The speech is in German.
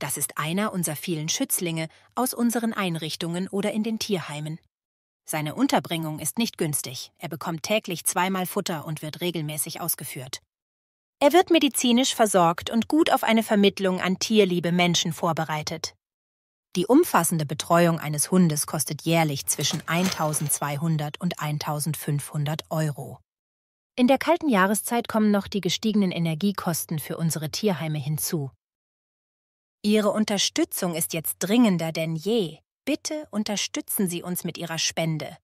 Das ist einer unserer vielen Schützlinge aus unseren Einrichtungen oder in den Tierheimen. Seine Unterbringung ist nicht günstig. Er bekommt täglich zweimal Futter und wird regelmäßig ausgeführt. Er wird medizinisch versorgt und gut auf eine Vermittlung an tierliebe Menschen vorbereitet. Die umfassende Betreuung eines Hundes kostet jährlich zwischen 1200 und 1500 Euro. In der kalten Jahreszeit kommen noch die gestiegenen Energiekosten für unsere Tierheime hinzu. Ihre Unterstützung ist jetzt dringender denn je. Bitte unterstützen Sie uns mit Ihrer Spende.